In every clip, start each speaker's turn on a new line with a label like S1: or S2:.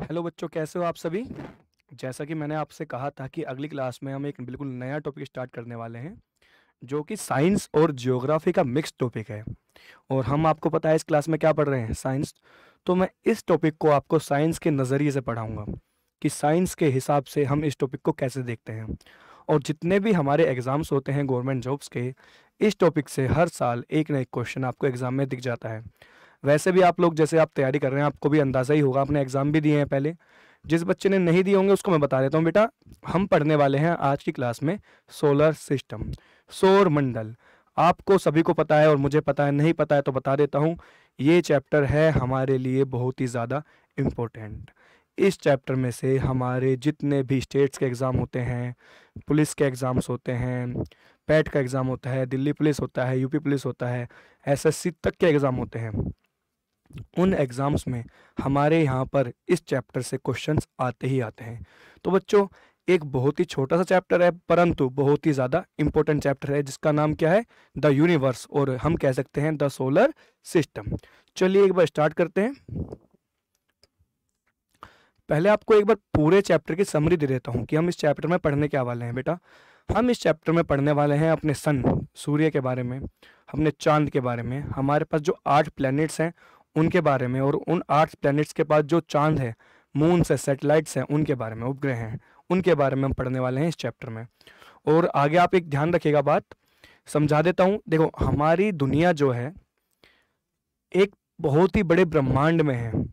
S1: hello बच्चों कैसे हो आप सभी जैसा कि मैंने आपसे कहा था कि अगली क्लास में हम एक बिल्कुल नया टॉपिक स्टार्ट करने वाले हैं जो कि साइंस और जियोग्राफी का मिक्स टॉपिक है और हम आपको पता है इस क्लास में क्या पढ़ रहे हैं साइंस तो मैं इस टॉपिक को आपको साइंस के नज़रिए से पढ़ाऊँगा कि साइंस के हिसाब से हम इस टॉपिक को कैसे देखते हैं और जितने भी हमारे एग्ज़ाम्स होते हैं गवर्नमेंट जॉब्स के इस टॉपिक से हर साल एक ना एक क्वेश्चन आपको एग्ज़ाम में दिख जाता है वैसे भी आप लोग जैसे आप तैयारी कर रहे हैं आपको भी अंदाज़ा ही होगा आपने एग्ज़ाम भी दिए हैं पहले जिस बच्चे ने नहीं दिए होंगे उसको मैं बता देता हूँ बेटा हम पढ़ने वाले हैं आज की क्लास में सोलर सिस्टम सौर मंडल आपको सभी को पता है और मुझे पता है नहीं पता है तो बता देता हूँ ये चैप्टर है हमारे लिए बहुत ही ज़्यादा इम्पोर्टेंट इस चैप्टर में से हमारे जितने भी स्टेट्स के एग्ज़ाम होते हैं पुलिस के एग्ज़ाम्स होते हैं पैट का एग्ज़ाम होता है दिल्ली पुलिस होता है यूपी पुलिस होता है एसएससी तक के एग्ज़ाम होते हैं उन एग्ज़ाम्स में हमारे यहाँ पर इस चैप्टर से क्वेश्चंस आते ही आते हैं तो बच्चों एक बहुत ही छोटा सा चैप्टर है परंतु बहुत ही ज़्यादा इंपॉर्टेंट चैप्टर है जिसका नाम क्या है द यूनिवर्स और हम कह सकते हैं द सोलर सिस्टम चलिए एक बार स्टार्ट करते हैं पहले आपको एक बार पूरे चैप्टर की समरी दे देता हूँ कि हम इस चैप्टर में पढ़ने क्या वाले हैं बेटा हम इस चैप्टर में पढ़ने वाले हैं अपने सन सूर्य के बारे में अपने चांद के बारे में हमारे पास जो आठ प्लैनेट्स हैं उनके बारे में और उन आठ प्लैनेट्स के पास जो चांद है मून से सेटेलाइट्स हैं उनके बारे में उपग्रह हैं उनके बारे में हम पढ़ने वाले हैं इस चैप्टर में और आगे आप एक ध्यान रखिएगा बात समझा देता हूँ देखो हमारी दुनिया जो है एक बहुत ही बड़े ब्रह्मांड में है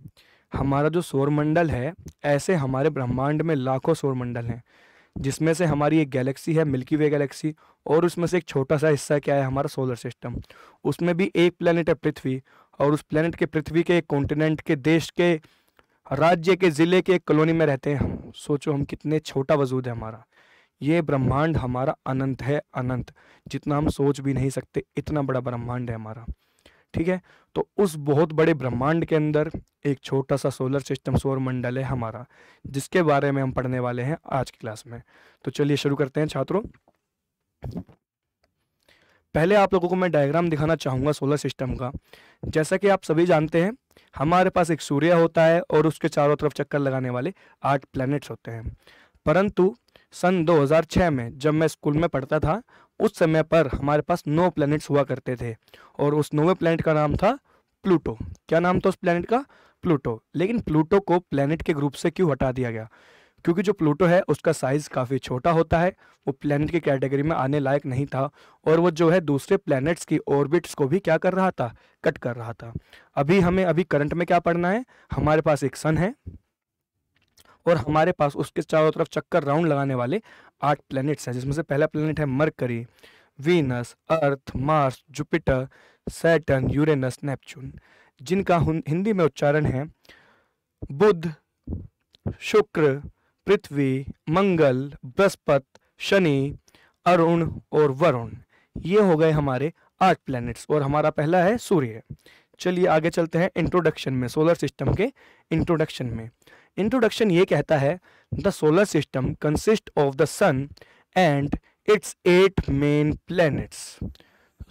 S1: हमारा जो सौरमंडल है ऐसे हमारे ब्रह्मांड में लाखों सौरमंडल हैं जिसमें से हमारी एक गैलेक्सी है मिल्की वे गैलेक्सी और उसमें से एक छोटा सा हिस्सा क्या है हमारा सोलर सिस्टम उसमें भी एक प्लानट है पृथ्वी और उस प्लेनेट के पृथ्वी के कॉन्टिनेंट के देश के राज्य के ज़िले के एक कॉलोनी में रहते हैं सोचो हम कितने छोटा वजूद है हमारा ये ब्रह्मांड हमारा अनंत है अनंत जितना हम सोच भी नहीं सकते इतना बड़ा ब्रह्मांड है हमारा ठीक है तो उस बहुत बड़े ब्रह्मांड के अंदर एक छोटा सा सोलर सिस्टम सौर मंडल है हमारा जिसके बारे में हम पढ़ने वाले हैं आज की क्लास में तो चलिए शुरू करते हैं छात्रों पहले आप लोगों को मैं डायग्राम दिखाना चाहूँगा सोलर सिस्टम का जैसा कि आप सभी जानते हैं हमारे पास एक सूर्य होता है और उसके चारों तरफ चक्कर लगाने वाले आठ प्लैनेट्स होते हैं परंतु सन 2006 में जब मैं स्कूल में पढ़ता था उस समय पर हमारे पास नौ प्लैनेट्स हुआ करते थे और उस नौवें प्लैनेट का नाम था प्लूटो क्या नाम था उस प्लैनेट का प्लूटो लेकिन प्लूटो को प्लैनेट के ग्रुप से क्यों हटा दिया गया क्योंकि जो प्लूटो है उसका साइज काफ़ी छोटा होता है वो प्लैनेट की कैटेगरी में आने लायक नहीं था और वो जो है दूसरे प्लैनेट्स की ऑर्बिट्स को भी क्या कर रहा था कट कर रहा था अभी हमें अभी करंट में क्या पढ़ना है हमारे पास एक सन है और हमारे पास उसके चारों तरफ चक्कर राउंड लगाने वाले आठ प्लैनेट्स हैं जिसमें से पहला प्लैनेट है Mercury Venus Earth Mars Jupiter Saturn Uranus Neptune जिनका हिंदी में उच्चारण है बुध शुक्र पृथ्वी मंगल बृहस्पत शनि अरुण और वरुण ये हो गए हमारे आठ प्लैनेट्स और हमारा पहला है सूर्य चलिए आगे चलते हैं इंट्रोडक्शन में सोलर सिस्टम के इंट्रोडक्शन में इंट्रोडक्शन ये कहता है the solar system consist of the sun and its eight main planets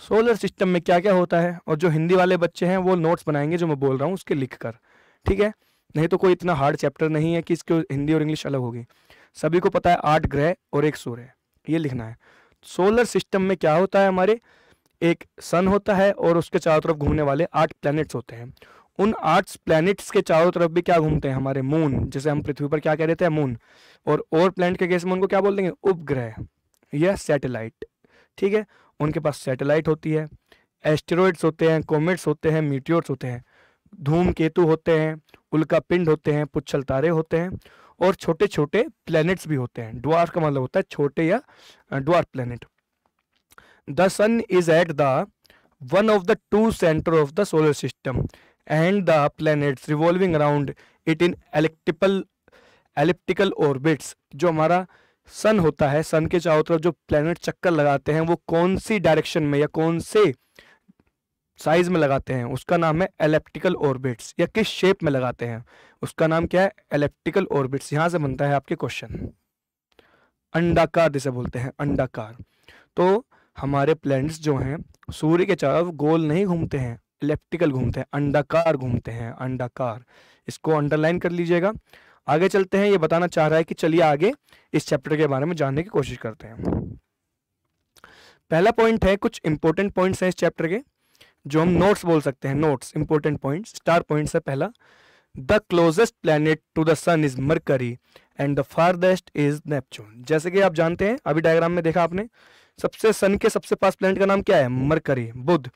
S1: solar system में क्या क्या होता है और जो हिंदी वाले बच्चे हैं वो नोट्स बनाएंगे जो मैं बोल रहा हूँ उसके लिख कर ठीक है नहीं तो कोई इतना हार्ड चैप्टर नहीं है कि इसके हिंदी और इंग्लिश अलग होगी सभी को पता है आठ ग्रह और एक सूर्य ये लिखना है सोलर सिस्टम में क्या होता है हमारे एक सन होता है और उसके चारों तरफ घूमने वाले आठ प्लैनेट्स होते हैं उन आठ प्लैनेट्स के चारों तरफ भी क्या घूमते हैं हमारे मून जैसे हम पृथ्वी पर क्या कह रहे थे मून और और प्लैनेट के केस में उनको क्या बोल देंगे उपग्रह या सैटेलाइट ठीक है उनके पास सैटेलाइट होती है एस्टेरॉइड्स होते हैं कोमेट्स होते हैं मीटियोर्स होते हैं धूम केतु होते हैं उल्का पिंड होते हैं पुच्छल तारे होते हैं और छोटे छोटे प्लैनेट्स भी होते हैं ड्वार्फ का मतलब होता है छोटे या dwarf planet the sun is at the one of the to centre of the solar system and the planets revolving around it in elliptical elliptical orbits जो हमारा सन होता है सन के चारों तरफ जो प्लैनेट चक्कर लगाते हैं वो कौन सी डायरेक्शन में या कौन से uh, साइज में लगाते हैं उसका नाम है एलेप्टिकल ऑर्बिट्स या किस शेप में लगाते हैं उसका नाम क्या है एलेप्टिकल ऑर्बिट्स यहाँ से बनता है आपके क्वेश्चन अंडाकार जिसे बोलते हैं अंडाकार तो हमारे प्लैनेट्स जो हैं सूर्य के चारों गोल नहीं घूमते हैं इलेप्टिकल घूमते हैं अंडाकार घूमते हैं अंडाकार इसको अंडरलाइन कर लीजिएगा आगे चलते हैं ये बताना चाह रहा है कि चलिए आगे इस चैप्टर के बारे में जानने की कोशिश करते हैं पहला पॉइंट है कुछ इंपॉर्टेंट पॉइंट्स हैं इस चैप्टर के जो हम नोट्स बोल सकते हैं notes important points star point है पहला the closest planet to the sun is Mercury and the farthest is Neptune जैसे कि आप जानते हैं अभी डायग्राम में देखा आपने सबसे सन के सबसे पास प्लैनेट का नाम क्या है मरकरी बुध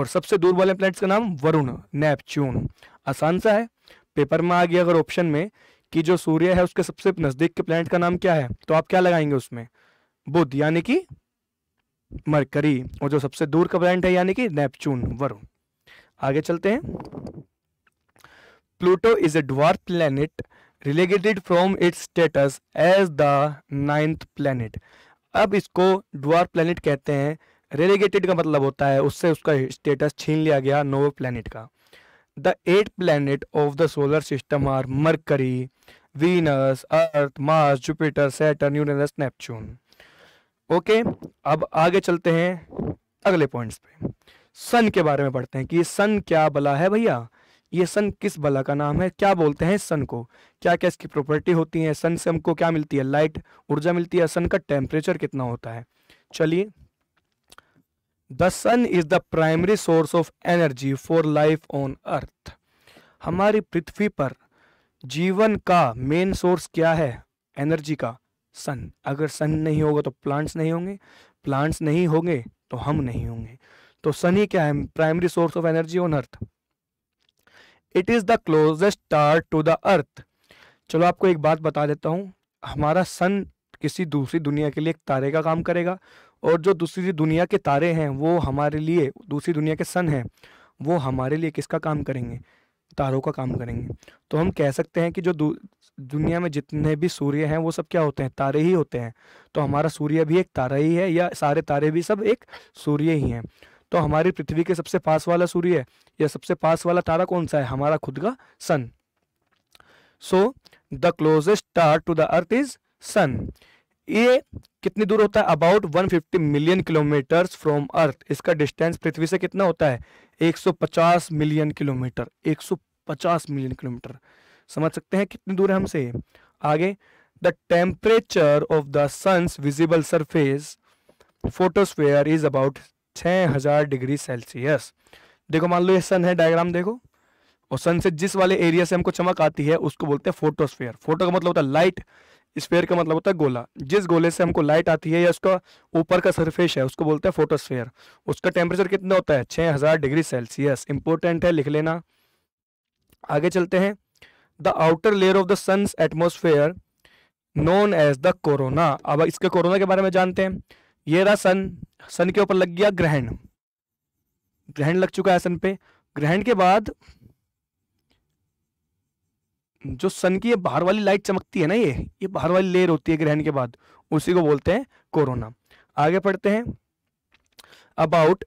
S1: और सबसे दूर वाले प्लैनेट्स का नाम वरुण नेपच्यून आसान सा है पेपर में आ गया अगर ऑप्शन में कि जो सूर्य है उसके सबसे नज़दीक के प्लैनेट का नाम क्या है तो आप क्या लगाएंगे उसमें बुध यानी कि मरकरी और जो सबसे दूर का प्लैनेट है यानी कि नेपचून वरुण आगे चलते हैं Pluto is a dwarf planet related from its status as the ninth planet अब इसको डॉर्थ प्लैनेट कहते हैं रिलेगेटेड का मतलब होता है उससे उसका स्टेटस छीन लिया गया नोव प्लैनेट का the eight planet of the solar system are Mercury Venus Earth Mars Jupiter Saturn Uranus Neptune okay अब आगे चलते हैं अगले पॉइंट्स पे सन के बारे में पढ़ते हैं कि सन क्या बला है भैया ये सन किस बला का नाम है क्या बोलते हैं सन को क्या क्या इसकी प्रॉपर्टी होती है सन से हमको क्या मिलती है लाइट ऊर्जा मिलती है सन का टेम्परेचर कितना होता है चलिए the sun is the primary source of energy for life on Earth हमारी पृथ्वी पर जीवन का मेन सोर्स क्या है एनर्जी का सन अगर सन नहीं होगा तो प्लांट्स नहीं होंगे प्लांट्स नहीं होंगे तो हम नहीं होंगे तो सन ही क्या है primary source of energy on Earth it is the closest star to the Earth चलो आपको एक बात बता देता हूँ हमारा सन किसी दूसरी दुनिया के लिए एक तारे का काम करेगा और जो दूसरी दुनिया के तारे हैं वो हमारे लिए दूसरी दुनिया के सन हैं वो हमारे लिए किसका काम करेंगे तारों का काम करेंगे तो हम कह सकते हैं कि जो दुनिया में जितने भी सूर्य हैं वो सब क्या होते हैं तारे ही होते हैं तो हमारा सूर्य भी एक तारा ही है या सारे तारे भी सब एक सूर्य ही हैं तो हमारी पृथ्वी के सबसे पास वाला सूर्य है या सबसे पास वाला तारा कौन सा है हमारा खुद का sun so the closest star to the Earth is sun ये कितनी दूर होता है about 150 million kilometre from Earth इसका डिस्टेंस पृथ्वी से कितना होता है 150 मिलियन किलोमीटर 150 मिलियन किलोमीटर समझ सकते हैं कितनी दूर है हमसे आगे the temperature of the sun's visible surface photosphere is about 6000 degree Celsius देखो मान लो ये सन है डायग्राम देखो और सन से जिस वाले एरिया से हमको चमक आती है उसको बोलते हैं फोटोस्फेयर फोटो का मतलब होता है लाइट स्फेयर का मतलब होता है गोला जिस गोले से हमको लाइट आती है या उसका ऊपर का सरफेस है उसको बोलते हैं फोटोस्फेयर उसका टेम्परेचर कितना होता है 6000 डिग्री सेल्सियस इंपोर्टेंट है लिख लेना आगे चलते हैं the outer layer of the sun's atmosphere known as the corona अब इसके कोरोना के बारे में जानते हैं ये रहा सन सन के ऊपर लग गया ग्रहण ग्रहण लग चुका है सन पे ग्रहण के बाद जो सन की ये बाहर वाली लाइट चमकती है ना ये ये बाहर वाली लेयर होती है ग्रहण के बाद उसी को बोलते हैं कोरोना आगे पढ़ते हैं about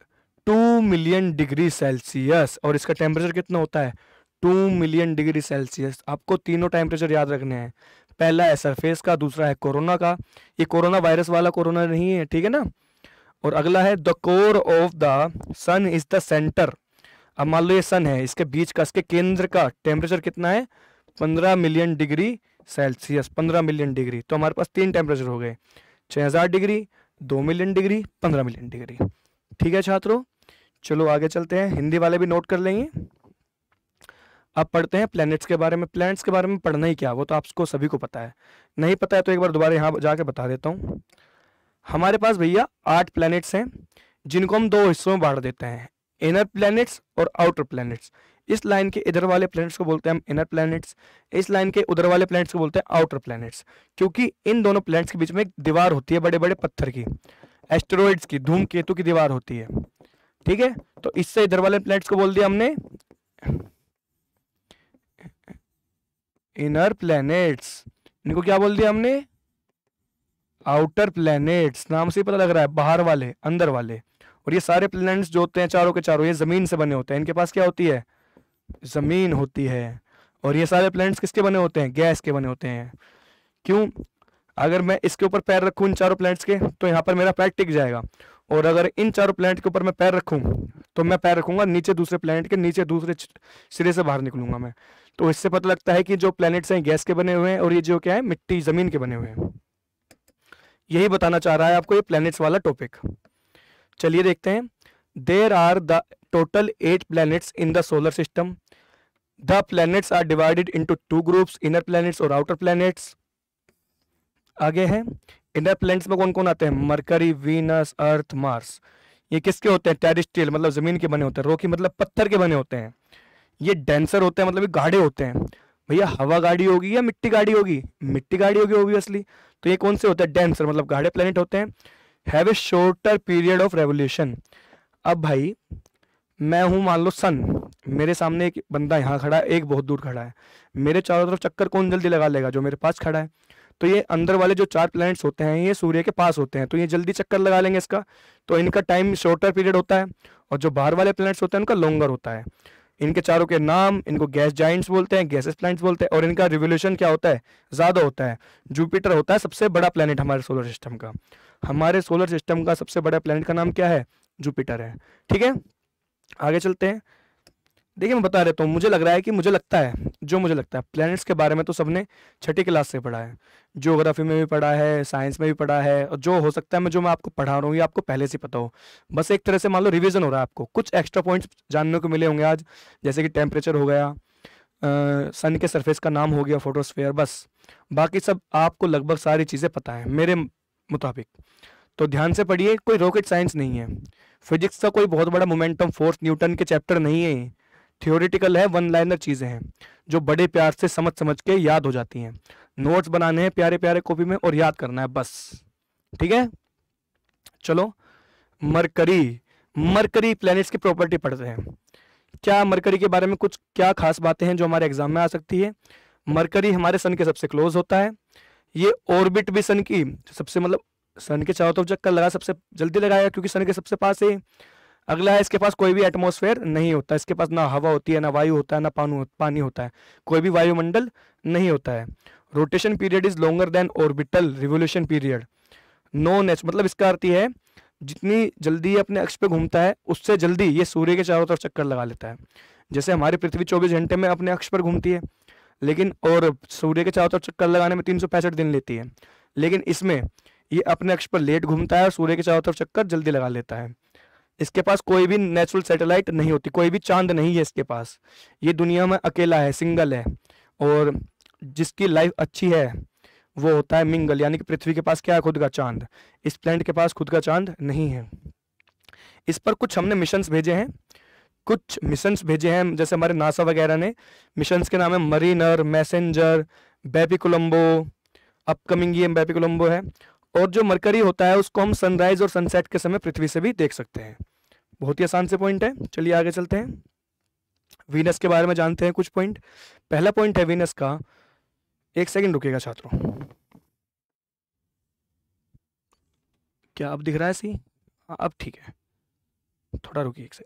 S1: two million degree Celsius और इसका टेम्परेचर कितना होता है टू मिलियन डिग्री सेल्सियस आपको तीनों टेम्परेचर याद रखने हैं पहला है सरफेस का दूसरा है कोरोना का ये कोरोना वायरस वाला कोरोना नहीं है ठीक है ना और अगला है the core of the sun is the centre अब मान लो ये सन है इसके बीच का इसके केंद्र का टेम्परेचर कितना है पंद्रह मिलियन डिग्री सेल्सियस पंद्रह मिलियन डिग्री तो हमारे पास तीन टेम्परेचर हो गए छः हज़ार डिग्री दो मिलियन डिग्री पंद्रह मिलियन डिग्री ठीक है छात्रों चलो आगे चलते हैं हिंदी वाले भी नोट कर लेंगे अब पढ़ते हैं प्लैनेट्स के बारे में प्लैनेट्स के बारे में पढ़ना ही क्या वो तो आपको सभी को पता है नहीं पता है तो एक बार दोबारा यहाँ जाके बता देता हूँ हमारे पास भैया आठ प्लैनेट्स हैं जिनको हम दो हिस्सों में बांट देते हैं इनर प्लैनेट्स और आउटर प्लैनेट्स इस लाइन के इधर वाले प्लैनेट्स को बोलते हैं हम इनर प्लैनेट्स इस लाइन के उधर वाले प्लैनेट्स को बोलते हैं आउटर प्लैनेट्स क्योंकि इन दोनों प्लैनेट्स के बीच में एक दीवार होती है बड़े बड़े पत्थर की एस्टेरॉइड्स की धूम केतु की दीवार होती है ठीक है तो इससे इधर वाले प्लैनेट्स को बोल दिया हमने इनर प्लैनेट्स इनको क्या बोल दिया हमने आउटर प्लैनेट्स नाम से ही पता लग रहा है बाहर वाले अंदर वाले और ये सारे प्लैनेट्स जो होते हैं चारों के चारों ये ज़मीन से बने होते हैं इनके पास क्या होती है ज़मीन होती है और ये सारे प्लैनेट्स किसके बने होते हैं गैस के बने होते हैं क्यों अगर मैं इसके ऊपर पैर रखूं इन चारों प्लैनेट्स के तो यहाँ पर मेरा पैर टिक जाएगा और अगर इन चारों प्लैनेट के ऊपर मैं पैर रखूं तो मैं पैर रखूंगा नीचे दूसरे प्लैनेट के नीचे दूसरे सिरे से बाहर निकलूंगा मैं तो इससे पता लगता है कि जो प्लैनेट्स हैं गैस के बने हुए हैं और ये जो क्या है मिट्टी ज़मीन के बने हुए हैं यही बताना चाह रहा है आपको ये प्लैनेट्स वाला टॉपिक चलिए देखते हैं there are the total eight planets in the solar system the planets are divided into two groups inner planets और आउटर प्लैनेट्स आगे हैं इनर प्लैनेट्स में कौन कौन आते हैं मरकरी वीनस अर्थ मार्स ये किसके होते हैं टेरिस्ट्रियल मतलब जमीन के बने होते हैं रोकी मतलब पत्थर के बने होते हैं ये डेंसर होते हैं मतलब ये गाढ़े होते हैं भैया हवा गाड़ी होगी या मिट्टी गाड़ी होगी मिट्टी गाड़ी होगी ओबियसली तो ये कौन से होते हैं डेंसर मतलब गाढ़े प्लेनेट होते हैं have a shorter period of revolution अब भाई मैं हूँ मान लो सन मेरे सामने एक बंदा यहाँ खड़ा है एक बहुत दूर खड़ा है मेरे चारों तरफ चक्कर कौन जल्दी लगा लेगा जो मेरे पास खड़ा है तो ये अंदर वाले जो चार प्लैनेट्स होते हैं ये सूर्य के पास होते हैं तो ये जल्दी चक्कर लगा लेंगे इसका तो इनका टाइम शॉर्टर पीरियड होता है और जो बाहर वाले प्लैनेट्स होते हैं उनका लॉन्गर होता है इनके चारों के नाम इनको गैस जाइंट्स बोलते हैं गैसेस प्लैनेट्स बोलते हैं और इनका रिवोल्यूशन क्या होता है ज़्यादा होता है जुपिटर होता है सबसे बड़ा प्लैनेट हमारे सोलर सिस्टम का हमारे सोलर सिस्टम का सबसे बड़ा प्लैनेट का नाम क्या है जुपिटर है ठीक है आगे चलते हैं देखिए मैं बता देता हूँ मुझे लग रहा है कि मुझे लगता है जो मुझे लगता है प्लैनेट्स के बारे में तो सबने छठी क्लास से पढ़ा है ज्योग्राफी में भी पढ़ा है साइंस में भी पढ़ा है और जो हो सकता है मैं जो मैं आपको पढ़ा रहा हूँ ये आपको पहले से पता हो बस एक तरह से मान लो रिविजन हो रहा है आपको कुछ एक्स्ट्रा पॉइंट्स जानने को मिले होंगे आज जैसे कि टेम्परेचर हो गया सन के सरफेस का नाम हो गया फोटोस्फेयर बस बाकी सब आपको लगभग सारी चीज़ें पता है मेरे मुताबिक तो ध्यान से पढ़िए कोई रॉकेट साइंस नहीं है फिजिक्स का कोई बहुत बड़ा मोमेंटम फोर्स न्यूटन के चैप्टर नहीं है थियोरिटिकल है वन लाइनर चीज़ें हैं जो बड़े प्यार से समझ समझ के याद हो जाती हैं नोट्स बनाने हैं प्यारे प्यारे कॉपी में और याद करना है बस ठीक है चलो मरकरी मरकरी प्लैनेट्स की प्रॉपर्टी पढ़ते हैं क्या मरकरी के बारे में कुछ क्या खास बातें हैं जो हमारे एग्जाम में आ सकती है मरकरी हमारे सन के सबसे क्लोज होता है ये ऑर्बिट भी सन की सबसे मतलब सन के चारों तरफ चक्कर लगा सबसे जल्दी लगाया क्योंकि सन के सबसे पास है अगला है इसके पास कोई भी एटमोसफेयर नहीं होता इसके पास ना हवा होती है ना वायु होता है ना पानी होता है कोई भी वायुमंडल नहीं होता है rotation period is longer than orbital revolution period no नेच मतलब इसका अर्थ है जितनी जल्दी ये अपने अक्ष पे घूमता है उससे जल्दी ये सूर्य के चारों तरफ चक्कर लगा लेता है जैसे हमारी पृथ्वी 24 घंटे में अपने अक्ष पर घूमती है लेकिन और सूर्य के चारों तरफ चक्कर लगाने में तीन दिन लेती है लेकिन इसमें ये अपने अक्ष पर लेट घूमता है और सूर्य के चारों तरफ चक्कर जल्दी लगा लेता है इसके पास कोई भी नेचुरल सैटेलाइट नहीं होती कोई भी चांद नहीं है इसके पास ये दुनिया में अकेला है सिंगल है और जिसकी लाइफ अच्छी है वो होता है मिंगल यानी कि पृथ्वी के पास क्या है खुद का चांद इस प्लैनेट के पास खुद का चांद नहीं है इस पर कुछ हमने मिशंस भेजे हैं कुछ मिशंस भेजे हैं जैसे हमारे नासा वगैरह ने मिशंस के नाम है Mariner Messenger BepiColombo upcoming ये बेबी कोलम्बो है और जो मरकरी होता है उसको हम सनराइज और सनसेट के समय पृथ्वी से भी देख सकते हैं बहुत ही आसान से पॉइंट है चलिए आगे चलते हैं वीनस के बारे में जानते हैं कुछ पॉइंट पहला पॉइंट है वीनस का एक सेकंड रुकेगा छात्रों क्या अब दिख रहा है सी हाँ, अब ठीक है थोड़ा रुकिए एक सेकंड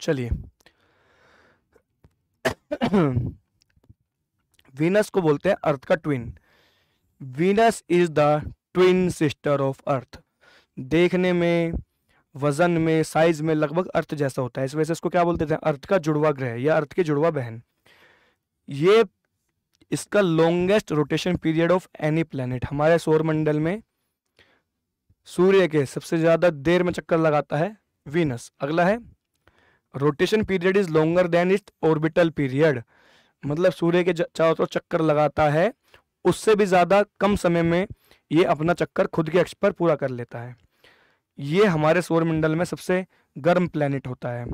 S1: चलिए वीनस को बोलते हैं अर्थ का twin Venus is the twin sister of Earth देखने में वजन में साइज में लगभग अर्थ जैसा होता है इस वजह से इसको क्या बोलते थे अर्थ का जुड़वा ग्रह या अर्थ के जुड़वा बहन ये इसका longest rotation period of any planet हमारे सौरमंडल में सूर्य के सबसे ज़्यादा देर में चक्कर लगाता है वीनस अगला है rotation period is longer than it orbital period मतलब सूर्य के चारों तरफ चक्कर लगाता है उससे भी ज़्यादा कम समय में ये अपना चक्कर खुद के अक्ष पर पूरा कर लेता है ये हमारे सौरमंडल में सबसे गर्म प्लैनेट होता है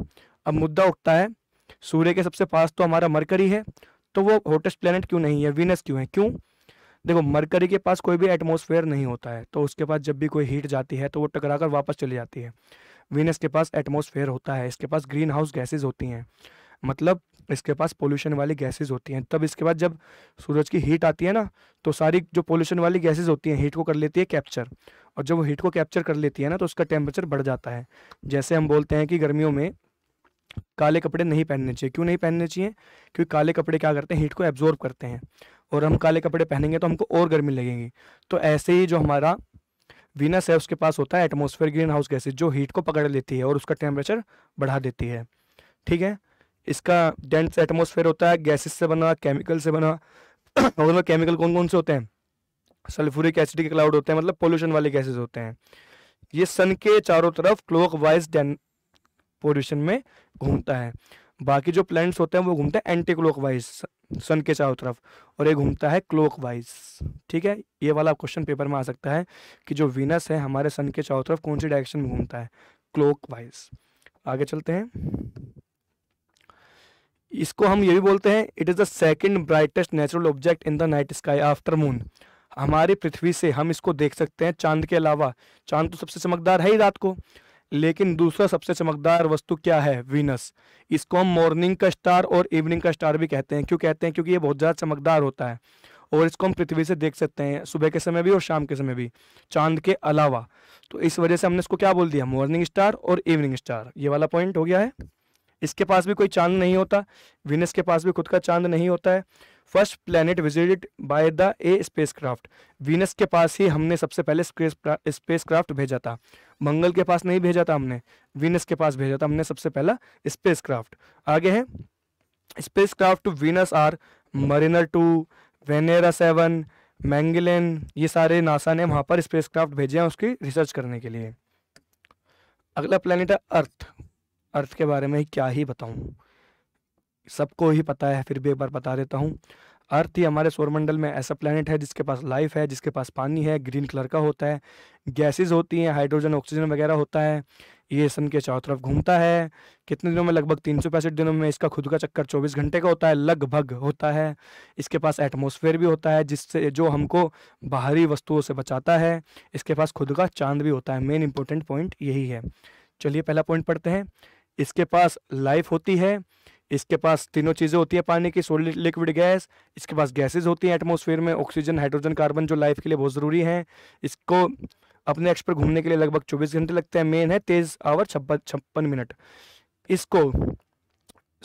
S1: अब मुद्दा उठता है सूर्य के सबसे पास तो हमारा मरकरी है तो वो हॉटेस्ट प्लैनेट क्यों नहीं है वीनस क्यों है क्यों देखो मरकरी के पास कोई भी एटमोसफेयर नहीं होता है तो उसके पास जब भी कोई हीट जाती है तो वो टकरा कर वापस चली जाती है वीनस के पास एटमोसफेयर होता है इसके पास ग्रीन हाउस गैसेज होती हैं मतलब इसके पास पोल्यूशन वाली गैसेज होती हैं तब इसके बाद जब सूरज की हीट आती है ना तो सारी जो पोल्यूशन वाली गैसेज होती हैं हीट को कर लेती है कैप्चर और जब वो हीट को कैप्चर कर लेती है ना तो उसका टेम्परेचर बढ़ जाता है जैसे हम बोलते हैं कि गर्मियों में काले कपड़े नहीं पहनने चाहिए क्यों नहीं पहनने चाहिए क्योंकि काले कपड़े क्या करते हैं हीट को एब्जॉर्ब करते हैं और हम काले कपड़े पहनेंगे तो हमको और गर्मी लगेगी तो ऐसे ही जो हमारा वीनस है उसके पास होता है एटमोसफेयर ग्रीन हाउस गैसेज जो हीट को पकड़ लेती है और उसका टेम्परेचर बढ़ा देती है ठीक है इसका डेंस एटमोसफेयर होता है गैसेज से बना केमिकल से बना और उसमें केमिकल कौन कौन से होते हैं सल्फ्यूरिक एसिड के क्लाउड होते हैं मतलब पोल्यूशन वाले गैसेज होते हैं ये सन के चारों तरफ क्लोक वाइज पोल्यूशन में घूमता है बाकी जो प्लैनेट्स होते हैं वो घूमते हैं एंटी क्लोक वाइज सन के चारों तरफ और ये घूमता है क्लोक वाइज ठीक है ये वाला क्वेश्चन पेपर में आ सकता है कि जो वीनस है हमारे सन के चारों तरफ कौन सी डायरेक्शन में घूमता है क्लोक वाइज आगे चलते हैं इसको हम ये भी बोलते हैं it is the second brightest natural object in the night sky after moon हमारी पृथ्वी से हम इसको देख सकते हैं चांद के अलावा चांद तो सबसे चमकदार है ही रात को लेकिन दूसरा सबसे चमकदार वस्तु क्या है वीनस इसको हम मॉर्निंग का स्टार और इवनिंग का स्टार भी कहते हैं क्यों कहते हैं क्योंकि ये बहुत ज़्यादा चमकदार होता है और इसको हम पृथ्वी से देख सकते हैं सुबह के समय भी और शाम के समय भी चांद के अलावा तो इस वजह से हमने इसको क्या बोल दिया मॉर्निंग स्टार और इवनिंग स्टार ये वाला पॉइंट हो गया है इसके पास भी कोई चांद नहीं होता विनस के पास भी खुद का चांद नहीं होता है first planet visited by the a spacecraft Venus के पास ही हमने सबसे पहले स्पेसक्राफ्ट भेजा था मंगल के पास नहीं भेजा था हमने वीनस के पास भेजा था हमने सबसे पहला स्पेस क्राफ्ट आगे है spacecraft to Venus are Mariner two Venera seven Magellan ये सारे नासा ने वहां पर स्पेस क्राफ्ट भेजे हैं उसकी रिसर्च करने के लिए अगला प्लानिट है अर्थ अर्थ के बारे में क्या ही बताऊं सबको ही पता है फिर भी एक बार बता देता हूं अर्थ ही हमारे सौरमंडल में ऐसा प्लानट है जिसके पास लाइफ है जिसके पास पानी है ग्रीन कलर का होता है गैसेज होती हैं हाइड्रोजन ऑक्सीजन वगैरह होता है ये सन के चारों तरफ घूमता है कितने दिनों में लगभग तीन दिनों में इसका खुद का चक्कर 24 घंटे का होता है लगभग होता है इसके पास एटमॉस्फेयर भी होता है जिससे जो हमको बाहरी वस्तुओं से बचाता है इसके पास खुद का चांद भी होता है मेन इंपॉर्टेंट पॉइंट यही है चलिए पहला पॉइंट पढ़ते हैं इसके पास लाइफ होती है इसके पास तीनों चीज़ें होती हैं पानी की सोलिड लिक्विड गैस इसके पास गैसेज होती हैं एटमोसफेयर में ऑक्सीजन हाइड्रोजन कार्बन जो लाइफ के लिए बहुत ज़रूरी हैं इसको अपने एक्स पर घूमने के लिए लगभग चौबीस घंटे लगते हैं मेन है तेज़ आवर छप्पन छप्पन मिनट इसको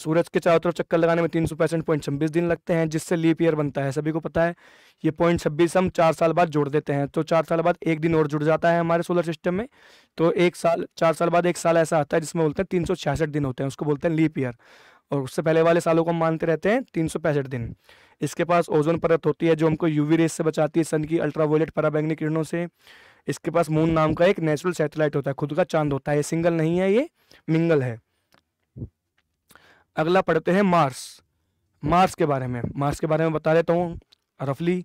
S1: सूरज के चारों तरफ चक्कर लगाने में तीन सौ पैंसठ पॉइंट छब्बीस दिन लगते हैं जिससे लीप ईयर बनता है सभी को पता है ये पॉइंट छब्बीस हम चार साल बाद जोड़ देते हैं तो चार साल बाद एक दिन और जुड़ जाता है हमारे सोलर सिस्टम में तो एक साल चार साल बाद एक साल ऐसा आता है जिसमें बोलते हैं तीन सौ छियासठ दिन होते हैं उसको बोलते हैं लीप ईयर और उससे पहले वाले सालों को हम मानते रहते हैं तीन दिन इसके पास ओजोन परत होती है जो हमको यूवी रेस से बचाती है सन की अल्ट्रावायलेट पराबैंगनी किरणों से इसके पास मून नाम का एक नेचुरल सैटेलाइट होता है खुद का चांद होता है ये सिंगल नहीं है ये मिंगल है अगला पढ़ते हैं मार्स मार्स के बारे में मार्स के बारे में बता देता हूँ रफली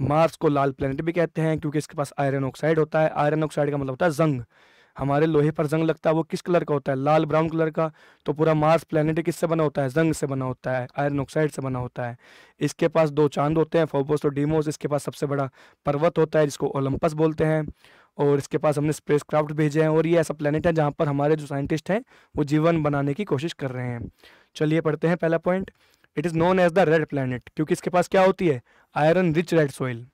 S1: मार्स को लाल प्लेनेट भी कहते हैं क्योंकि इसके पास आयरन ऑक्साइड होता है आयरन ऑक्साइड का मतलब होता है जंग हमारे लोहे पर जंग लगता है वो किस कलर का होता है लाल ब्राउन कलर का तो पूरा मार्स प्लानट किससे बना होता है जंग से बना होता है आयरन ऑक्साइड से बना होता है इसके पास दो चांद होते हैं फोबोस और डीमोस इसके पास सबसे बड़ा पर्वत होता है जिसको ओलंपस बोलते हैं और इसके पास हमने स्पेस क्राफ्ट भेजे हैं और ये ऐसा प्लानट है जहाँ पर हमारे जो साइंटिस्ट हैं वो जीवन बनाने की कोशिश कर रहे हैं चलिए पढ़ते हैं पहला point it is known as the red planet क्योंकि इसके पास क्या होती है iron rich red soil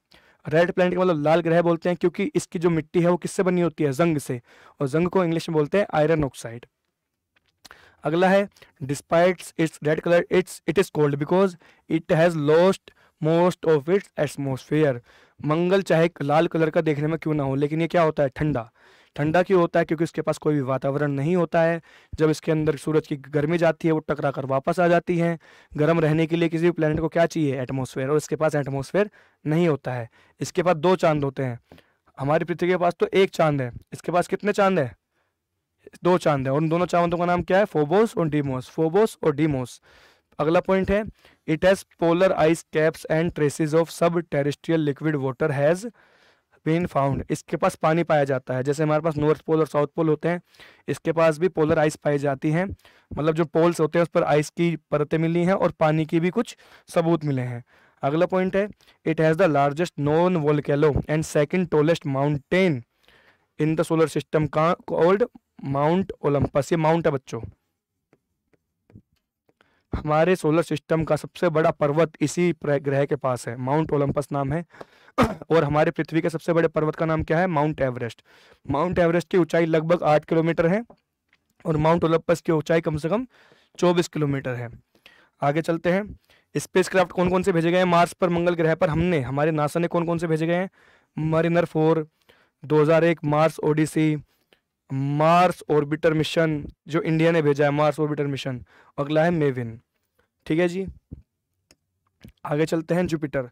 S1: red planet का मतलब लाल ग्रह बोलते हैं क्योंकि इसकी जो मिट्टी है वो किससे बनी होती है जंग से और जंग को इंग्लिश में बोलते हैं आयरन ऑक्साइड अगला है despite its red colour its it is cold because it has lost most of its atmosphere मंगल चाहे लाल कलर का देखने में क्यों ना हो लेकिन ये क्या होता है ठंडा ठंडा क्यों होता है क्योंकि इसके पास कोई भी वातावरण नहीं होता है जब इसके अंदर सूरज की गर्मी जाती है वो टकरा कर वापस आ जाती है गर्म रहने के लिए किसी भी प्लानट को क्या चाहिए एटमोसफेयर और इसके पास एटमोसफेयर नहीं होता है इसके पास दो चांद होते हैं हमारी पृथ्वी के पास तो एक चांद है इसके पास कितने चांद है दो चांद है और उन दोनों चांदों का नाम क्या है फोबोस और डीमोस फोबोस और डीमोस अगला पॉइंट है it has polar ice caps and traces of sub terrestrial liquid water has been found इसके पास पानी पाया जाता है जैसे हमारे पास नॉर्थ पोल और साउथ पोल होते हैं इसके पास भी पोलर आइस पाई जाती हैं मतलब जो पोल्स होते हैं उस पर आइस की परतें मिली हैं और पानी की भी कुछ सबूत मिले हैं अगला पॉइंट है it has the largest non volcano and second tallest mountain in the solar system का ओल्ड माउंट ओलंपस ये माउंट है बच्चों हमारे सोलर सिस्टम का सबसे बड़ा पर्वत इसी ग्रह के पास है माउंट ओलंपस नाम है और हमारे पृथ्वी के सबसे बड़े पर्वत का नाम क्या है माउंट एवरेस्ट माउंट एवरेस्ट की ऊंचाई लगभग आठ किलोमीटर है और माउंट ओलम्पस की ऊंचाई कम से कम चौबीस किलोमीटर है आगे चलते हैं स्पेसक्राफ्ट कौन कौन से भेजे गए हैं मार्स पर मंगल ग्रह पर हमने हमारे नासा ने कौन कौन से भेजे गए हैं Mariner four 2001 Mars Odyssey Mars Orbiter Mission जो इंडिया ने भेजा है मार्स ऑर्बिटर मिशन अगला है मेविन ठीक है जी आगे चलते हैं जुपिटर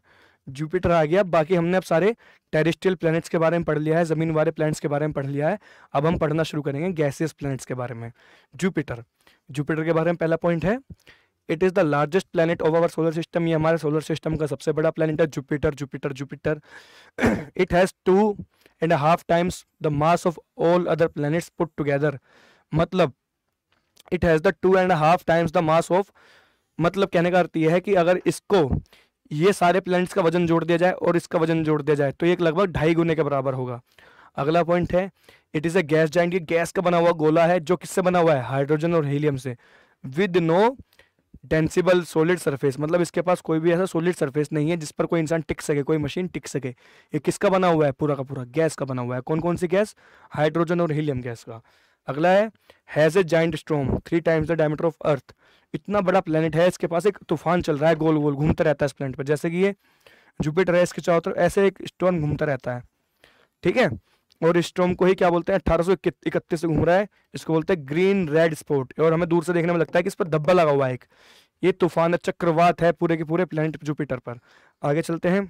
S1: जुपिटर आ गया बाकी हमने अब सारे टेरिस्ट्रियल प्लैनेट्स के बारे में पढ़ लिया है ज़मीन वाले प्लैनेट्स के बारे में पढ़ लिया है अब हम पढ़ना शुरू करेंगे गैसियस प्लैनेट्स के बारे में जुपिटर जुपिटर के बारे में पहला पॉइंट है it is the largest planet of our solar system ये हमारे सोलर सिस्टम का सबसे बड़ा प्लानट है Jupiter Jupiter Jupiter it has two and half times the mass of all other planets put together मतलब it has the two and half times the mass of मतलब कहने का अर्थ यह है कि अगर इसको ये सारे प्लैनेट्स का वजन जोड़ दिया जाए और इसका वजन जोड़ दिया जाए तो ये लगभग ढाई गुने के बराबर होगा अगला पॉइंट है it is a gas giant ये गैस का बना हुआ गोला है जो किससे बना हुआ है हाइड्रोजन और हीलियम से with no discernible solid surface मतलब इसके पास कोई भी ऐसा सॉलिड सरफेस नहीं है जिस पर कोई इंसान टिक सके कोई मशीन टिक सके ये किसका बना हुआ है पूरा का पूरा गैस का बना हुआ है कौन कौन सी गैस हाइड्रोजन और हीलियम गैस का अगला है has a giant storm three times the diameter of Earth इतना बड़ा प्लानट है इसके पास एक तूफान चल रहा है गोल गोल घूमता रहता है इस प्लानट पर जैसे कि ये जुपिटर है इसके चारों तरफ ऐसे एक स्टोन घूमता रहता है ठीक है और इस स्टोम को ही क्या बोलते हैं अठारह सौ इकतीस से घूम रहा है इसको बोलते हैं ग्रीन रेड स्पॉट और हमें दूर से देखने में लगता है कि इस पर धब्बा लगा हुआ है एक ये तूफान चक्रवात है पूरे के पूरे प्लानट जुपिटर पर आगे चलते हैं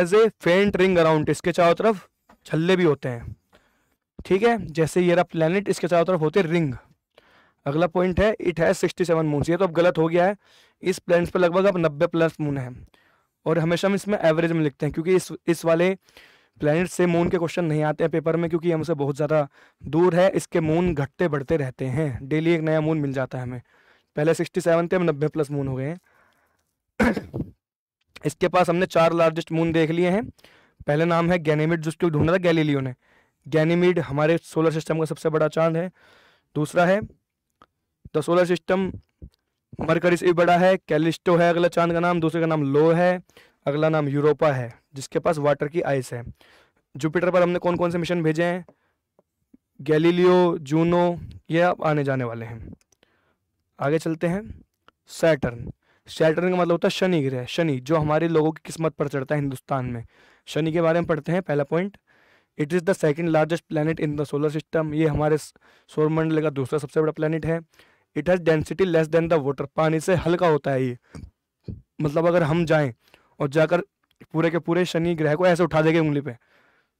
S1: एज ए फेंट रिंग अराउंड इसके चारों तरफ छल्ले भी होते हैं ठीक है जैसे ये रहा प्लानट इसके चारों तरफ होते रिंग अगला पॉइंट है it has sixty seven moon ये तो अब गलत हो गया है इस प्लैनेट पर लगभग अब नब्बे प्लस मून है और हमेशा हम इसमें एवरेज में लिखते हैं क्योंकि इस इस वाले प्लैनेट से मून के क्वेश्चन नहीं आते हैं पेपर में क्योंकि हमसे बहुत ज़्यादा दूर है इसके मून घटते बढ़ते रहते हैं डेली एक नया मून मिल जाता है हमें पहले सिक्सटी सेवन थे अब नब्बे प्लस मून हो गए हैं इसके पास हमने चार लार्जेस्ट मून देख लिए हैं पहले नाम है गैनेमिट जिसको ढूंढा था गैलीलियो ने गैनीमीड हमारे सोलर सिस्टम का सबसे बड़ा चांद है दूसरा है द सोलर सिस्टम मरकरी से भी बड़ा है कैलिस्टो है अगला चांद का नाम दूसरे का नाम लो है अगला नाम यूरोपा है जिसके पास वाटर की आइस है जुपिटर पर हमने कौन कौन से मिशन भेजे हैं गैलीलियो जूनो ये अब आने जाने वाले हैं आगे चलते हैं सैटर्न सैटर्न का मतलब होता है शनि ग्रह शनि जो हमारे लोगों की किस्मत पर चढ़ता है हिंदुस्तान में शनि के बारे में पढ़ते हैं पहला point it is the second largest planet in the solar system ये हमारे सौरमंडल का दूसरा सबसे बड़ा प्लानट है it has density less than the water पानी से हल्का होता है ये मतलब अगर हम जाएं और जाकर पूरे के पूरे शनि ग्रह को ऐसे उठा देंगे उंगली पे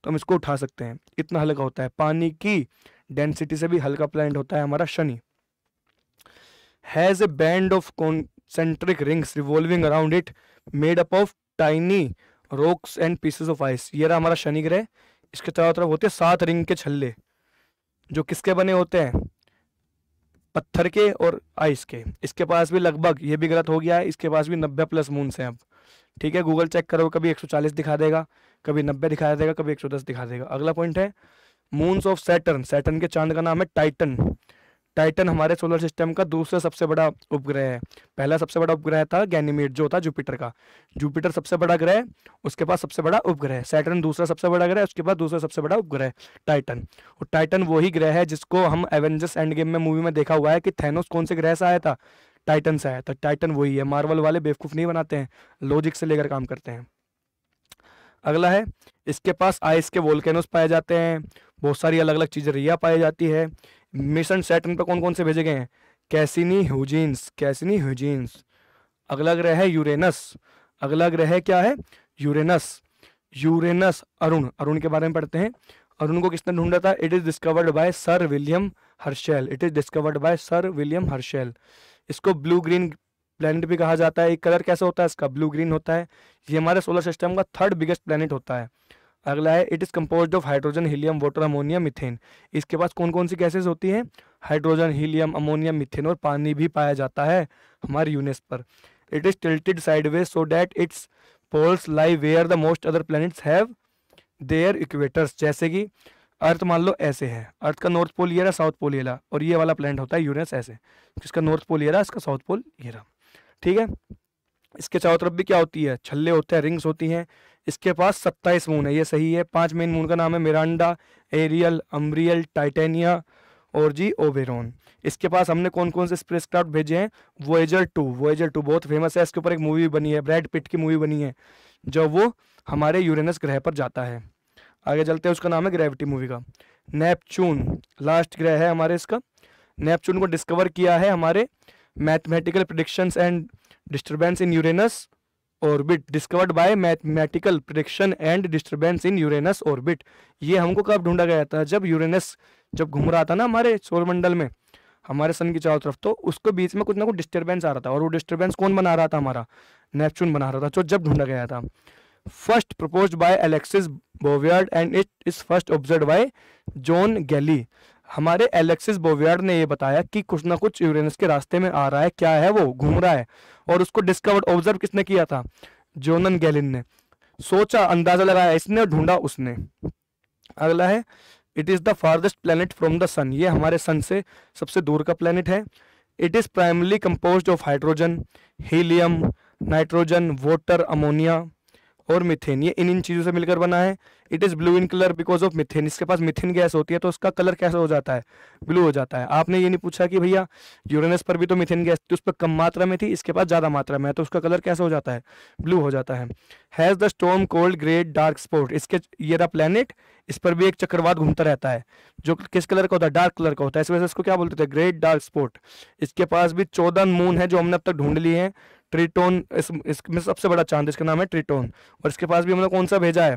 S1: तो हम इसको उठा सकते हैं इतना हल्का होता है पानी की डेंसिटी से भी हल्का प्लानट होता है हमारा Shani has a band of concentric rings revolving around it made up of tiny rocks and pieces of ice ये रहा हमारा शनि ग्रह इसके चारों तरफ होते सात रिंग के छल्ले जो किसके बने होते हैं पत्थर के और आइस के इसके पास भी लगभग ये भी गलत हो गया है इसके पास भी नब्बे प्लस मून्स हैं अब ठीक है गूगल चेक करो कभी 140 दिखा देगा कभी 90 दिखा देगा कभी 110 दिखा देगा अगला पॉइंट है मून्स ऑफ सैटर्न सैटर्न के चांद का नाम है टाइटन टाइटन हमारे सोलर सिस्टम का दूसरा सबसे बड़ा उपग्रह है पहला सबसे बड़ा उपग्रह था गैनीमेड जो था जुपिटर का जुपिटर सबसे बड़ा ग्रह उसके पास सबसे बड़ा उपग्रह सैटर्न दूसरा सबसे बड़ा ग्रह उसके बाद दूसरा सबसे बड़ा उपग्रह टाइटन और टाइटन वही ग्रह है जिसको हम एवेंजर्स एंड गेम में मूवी में देखा हुआ है कि थेनोस कौन से ग्रह से आया था टाइटन से आया था टाइटन वही है मार्वल वाले बेवकूफ़ नहीं बनाते हैं लॉजिक से लेकर काम करते हैं अगला है इसके पास आइस के वोल्केनोस पाए जाते हैं बहुत सारी अलग अलग चीज़ें रिया पाई जाती है मिशन सेटन पर कौन कौन से भेजे गए हैं कैसिनी ह्यूजीन्स कैसिनी ह्यूजीन्स अगला ग्रह है यूरेनस अगला ग्रह क्या है यूरेनस यूरेनस अरुण अरुण के बारे में पढ़ते हैं अरुण को किसने ढूंढा था it is discovered by sir William Herschel it is discovered by sir William Herschel इसको ब्लू ग्रीन प्लैनेट भी कहा जाता है एक कलर कैसा होता है इसका ब्लू ग्रीन होता है ये हमारे सोलर सिस्टम का थर्ड बिगेस्ट प्लैनेट होता है अगला है it is compose of hydrogen helium water ammonium methane इसके पास कौन कौन सी गैसेज होती हैं हाइड्रोजन हीलियम अमोनियम मिथेन और पानी भी पाया जाता है हमारे यूनिस पर it is tilted sideways so that its poles lie where the most other planets have their equators जैसे कि अर्थ मान लो ऐसे है अर्थ का नॉर्थ पोल ये रहा साउथ पोल ये रहा और ये वाला प्लैनेट होता है यूनिस ऐसे इसका नॉर्थ पोल ये रहा इसका साउथ पोल ये रहा ठीक है इसके चारों तरफ भी क्या होती है छल्ले होते हैं रिंग्स होती हैं इसके पास सत्ताईस मून है ये सही है पांच मेन मून का नाम है मिरांडा एरियल अम्ब्रियल टाइटेनिया और जी ओबेरॉन इसके पास हमने कौन कौन से स्पेस क्राफ्ट भेजे हैं वोएजर टू वोएजर टू बहुत फेमस है इसके ऊपर एक मूवी बनी है ब्रैड पिट की मूवी बनी है जब वो हमारे यूरेनस ग्रह पर जाता है आगे चलते हैं उसका नाम है ग्रेविटी मूवी का नेपचून लास्ट ग्रह है हमारे इसका नेपचून को डिस्कवर किया है हमारे mathematical predictions and disturbance in Uranus orbit discovered by mathematical prediction and disturbance in Uranus orbit ये हमको कब ढूंढा गया था जब यूरेनस जब घूम रहा था ना हमारे सौरमंडल में हमारे सन की चारों तरफ तो उसको बीच में कुछ ना कुछ डिस्टर्बेंस आ रहा था और वो डिस्टर्बेंस कौन बना रहा था हमारा नेपच्यून बना रहा था जो जब ढूंढा गया था first propose by Alexis Bouvard and it is first observe by John Galle हमारे एलेक्सिस बोवियार्ड ने यह बताया कि कुछ ना कुछ यूरेनस के रास्ते में आ रहा है क्या है वो घूम रहा है और उसको डिस्कवर्ड ऑब्जर्व किसने किया था जोनन गैलिन ने सोचा अंदाजा लगाया इसने और ढूंढा उसने अगला है it is the farthest planet from the sun ये हमारे सन से सबसे दूर का प्लानट है it is primarily compose of hydrogen helium nitrogen water ammonia और मिथेन ये इन इन चीज़ों से मिलकर बना है it is blue in colour because of methane इसके पास मिथेन गैस होती है तो उसका कलर कैसा हो जाता है ब्लू हो जाता है आपने ये नहीं पूछा कि भैया यूरेनस पर भी तो मिथेन गैस थी उस पर कम मात्रा में थी इसके पास ज़्यादा मात्रा में है तो उसका कलर कैसा हो जाता है ब्लू हो जाता है has the storm cold great dark spot इसके ये द प्लेनेट इस पर भी एक चक्रवात घूमता रहता है जो किस कलर का होता है डार्क कलर का होता है इस वजह से इसको क्या बोलते थे ग्रेट डार्क स्पॉट इसके पास भी चौदह मून है जो हमने अब तक ढूंढ लिए हैं ट्रिटोन इस इसमें सबसे बड़ा चांद इसका नाम है ट्रिटोन और इसके पास भी हमने कौन सा भेजा है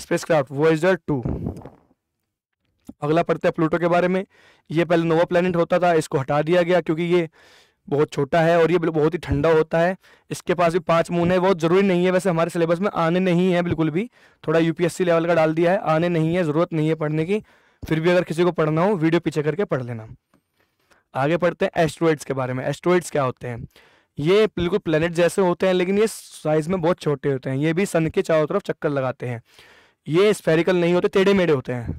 S1: स्पेस क्राफ्ट वोएजर टू अगला पढ़ते हैं प्लूटो के बारे में ये पहले नोवा प्लानट होता था इसको हटा दिया गया क्योंकि ये बहुत छोटा है और ये बहुत ही ठंडा होता है इसके पास भी पांच मून है बहुत ज़रूरी नहीं है वैसे हमारे सिलेबस में आने नहीं है बिल्कुल भी थोड़ा यूपीएससी लेवल का डाल दिया है आने नहीं है ज़रूरत नहीं है पढ़ने की फिर भी अगर किसी को पढ़ना हो वीडियो पीछे करके पढ़ लेना आगे पढ़ते हैं एस्ट्रॉइड्स के बारे में एस्ट्रॉइड्स क्या होते हैं ये बिल्कुल प्लेनेट जैसे होते हैं लेकिन ये साइज में बहुत छोटे होते हैं ये भी सन के चारों तरफ चक्कर लगाते हैं ये स्फेरिकल नहीं होते टेढ़े मेढ़े होते हैं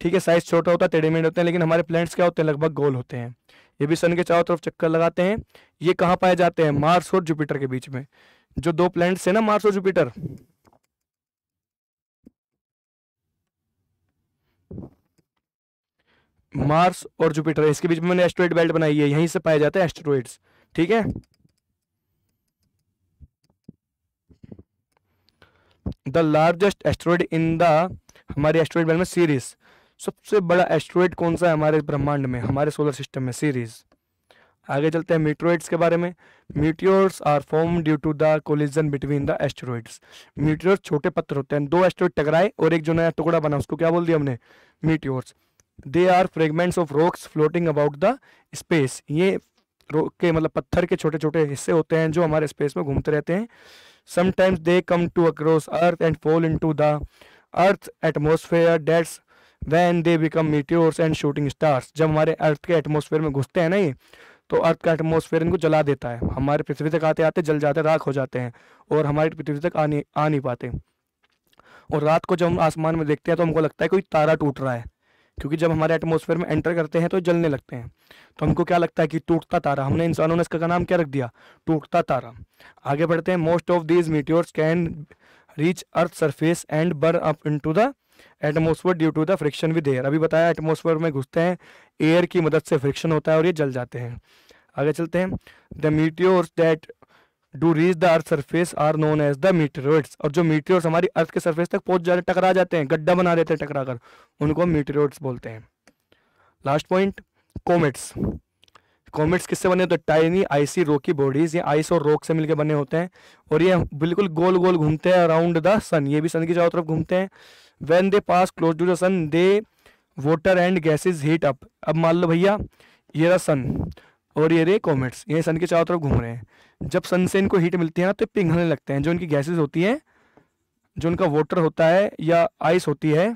S1: ठीक है साइज छोटा होता है टेढ़े मेढ़े होते हैं लेकिन हमारे प्लैनेट्स क्या होते हैं लगभग गोल होते हैं ये भी सन के चारों तरफ चक्कर लगाते हैं ये कहाँ पाए जाते हैं मार्स और जुपिटर के बीच में जो दो प्लैनेट्स है ना मार्स और जुपिटर मार्स और जुपिटर इसके बीच में मैंने एस्ट्रोइड बेल्ट बनाई है यहीं से पाए जाते हैं एस्ट्रोइड्स ठीक है the largest asteroid in the हमारे एस्ट्रॉइड बेल्ट में सीरीज सबसे बड़ा एस्ट्रॉइड कौन सा है हमारे ब्रह्मांड में हमारे सोलर सिस्टम में सीरीज आगे चलते हैं मीट्रोइड्स के बारे में meteors are form due to the collision between the asteroids meteors छोटे पत्थर होते हैं दो एस्ट्रॉइड टकराए और एक जो नया टुकड़ा बना उसको क्या बोल दिया हमने meteors they are fragments of rocks floating about the space ये के मतलब पत्थर के छोटे छोटे हिस्से होते हैं जो हमारे स्पेस में घूमते रहते हैं sometimes they come to across Earth and fall into the Earth atmosphere that's when they become meteors and shooting stars जब हमारे अर्थ के एटमोसफेयर में घुसते हैं ना ये तो अर्थ का एटमोसफेयर इनको जला देता है हमारे पृथ्वी तक आते आते जल जाते राख हो जाते हैं और हमारे पृथ्वी तक आ नहीं आ नहीं पाते और रात को जब हम आसमान में देखते हैं तो हमको लगता है कोई तारा टूट रहा है क्योंकि जब हमारे एटमोसफेयर में एंटर करते हैं तो जलने लगते हैं तो हमको क्या लगता है कि टूटता तारा हमने इंसानों ने इसका नाम क्या रख दिया टूटता तारा आगे बढ़ते हैं most of these meteors can reach Earth surface and burn up in the atmosphere due to the friction with air अभी बताया एटमोसफेयर में घुसते हैं एयर की मदद से फ्रिक्शन होता है और ये जल जाते हैं आगे चलते हैं the meteors that do reach the Earth surface are known as the meteoroids और जो मीटरोइड्स हमारी अर्थ के सर्फेस तक पहुंच जाते टकरा जाते हैं गड्ढा बना देते हैं टकरा कर उनको हम मीटरोइड्स बोलते हैं लास्ट पॉइंट कॉमेट्स कॉमेट्स किससे बने होते हैं टाइनी आइसी रोकी बॉडीज ये आइस और रोक से मिलकर बने होते हैं और ये बिल्कुल गोल गोल घूमते हैं अराउंड द सन ये भी सन की चारों तरफ घूमते हैं when they pass close to the sun they water and gases heat up अब मान लो भैया ये रहा सन और ये रे कॉमेट्स ये सन के चारों तरफ घूम रहे हैं जब सन से इनको हीट मिलती है ना तो पिघलने लगते हैं जो इनकी गैसेज होती हैं जो इनका वाटर होता है या आइस होती है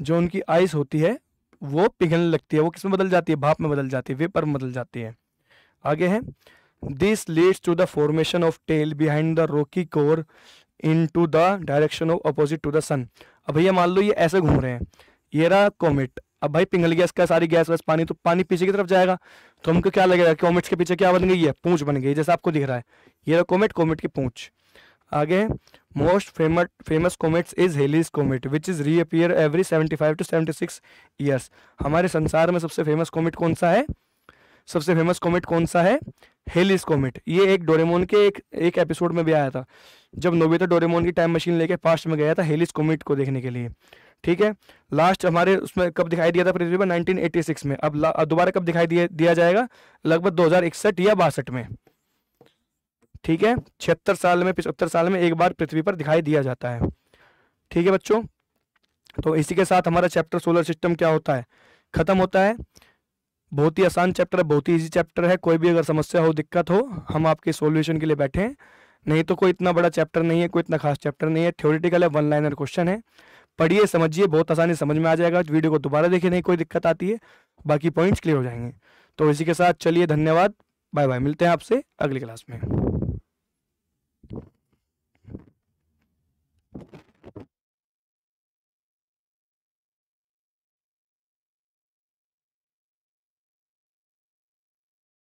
S1: जो उनकी आइस होती है वो पिघलने लगती है वो किसमें बदल जाती है भाप में बदल जाती है वेपर में बदल जाती है आगे है this leads to the formation of tail behind the rocky core into the direction of opposite to the sun अब भैया मान लो ये ऐसे घूम रहे हैं ये रहा कॉमेट अब भाई पिंगल गैस का सारी गैस वैस पानी तो पानी पीछे की तरफ जाएगा तो हमको क्या लगेगा कॉमेट्स के पीछे क्या बन गई है पूंछ बन गई जैसे आपको दिख रहा है ये रहा कॉमेट कॉमेट की पूंछ आगे most famous famous comets is Halley's comet which is reappear every seventy five to seventy six years हमारे संसार में सबसे फेमस कॉमेट कौन सा है सबसे फेमस कॉमेट कौन सा है हेलीज कॉमेट ये एक डोरेमोन के एक एक एपिसोड में भी आया था जब नोबिता डोरेमोन की टाइम मशीन लेके पास्ट में गया था हेलीज कॉमेट को देखने के लिए ठीक है लास्ट हमारे उसमें कब दिखाई दिया था पृथ्वी पर 1986 में अब दोबारा कब दिखाई दिया जाएगा लगभग दो या बासठ में ठीक है छिहत्तर साल में पिछहत्तर साल में एक बार पृथ्वी पर दिखाई दिया जाता है ठीक है बच्चों तो इसी के साथ हमारा चैप्टर सोलर सिस्टम क्या होता है खत्म होता है बहुत ही आसान चैप्टर है बहुत ही इजी चैप्टर है कोई भी अगर समस्या हो दिक्कत हो हम आपके सोल्यूशन के लिए बैठे हैं नहीं तो कोई इतना बड़ा चैप्टर नहीं है कोई इतना खास चैप्टर नहीं है थ्योरिटिकल है वन लाइनर क्वेश्चन है पढ़िए समझिए बहुत आसानी समझ में आ जाएगा वीडियो को दोबारा देखिए नहीं कोई दिक्कत आती है बाकी पॉइंट्स क्लियर हो जाएंगे तो इसी के साथ चलिए धन्यवाद बाय बाय मिलते हैं आपसे अगली क्लास में